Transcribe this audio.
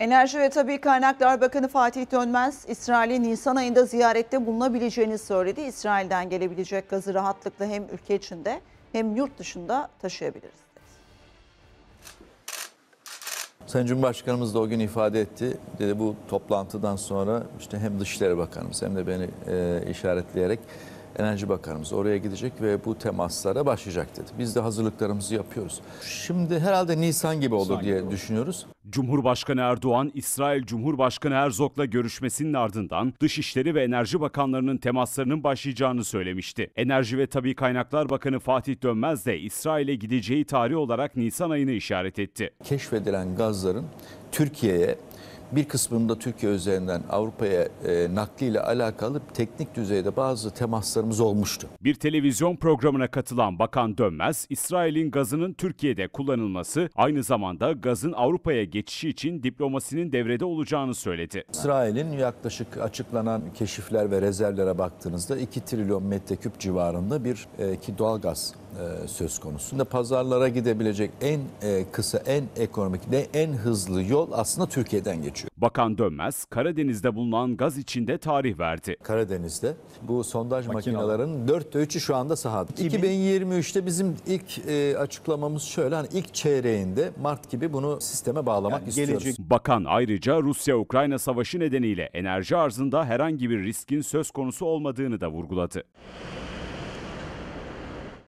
Enerji ve Tabi Kaynaklar Bakanı Fatih Dönmez, İsrail'i Nisan ayında ziyarette bulunabileceğini söyledi. İsrail'den gelebilecek gazı rahatlıkla hem ülke içinde hem yurt dışında taşıyabiliriz. Sayın Cumhurbaşkanımız da o gün ifade etti. Dedi bu toplantıdan sonra işte hem Dışişleri Bakanımız hem de beni e, işaretleyerek Enerji Bakanımız oraya gidecek ve bu temaslara başlayacak dedi. Biz de hazırlıklarımızı yapıyoruz. Şimdi herhalde Nisan gibi olur Nisan diye gibi olur. düşünüyoruz. Cumhurbaşkanı Erdoğan, İsrail Cumhurbaşkanı Herzog'la görüşmesinin ardından Dışişleri ve Enerji Bakanlarının temaslarının başlayacağını söylemişti. Enerji ve Tabi Kaynaklar Bakanı Fatih Dönmez de İsrail'e gideceği tarih olarak Nisan ayını işaret etti. Keşfedilen gazların Türkiye'ye bir kısmında Türkiye üzerinden Avrupa'ya e, nakliyle alakalı teknik düzeyde bazı temaslarımız olmuştu. Bir televizyon programına katılan Bakan Dönmez, İsrail'in gazının Türkiye'de kullanılması aynı zamanda gazın Avrupa'ya geçişi için diplomasinin devrede olacağını söyledi. İsrail'in yaklaşık açıklanan keşifler ve rezervlere baktığınızda 2 trilyon metreküp civarında bir e, ki doğalgaz e, söz konusu. Pazarlara gidebilecek en e, kısa, en ekonomik ve en hızlı yol aslında Türkiye'den geçiyor. Bakan Dönmez, Karadeniz'de bulunan gaz içinde tarih verdi. Karadeniz'de bu sondaj makinelerinin dörtte üçü şu anda sahada. 2023'te bizim ilk e, açıklamamız şöyle hani ilk çeyreğinde Mart gibi bunu sisteme bağlamak Yani istiyoruz. gelecek- Bakan ayrıca Rusya-Ukrayna savaşı nedeniyle enerji arzında herhangi bir riskin söz konusu olmadığını da vurguladı.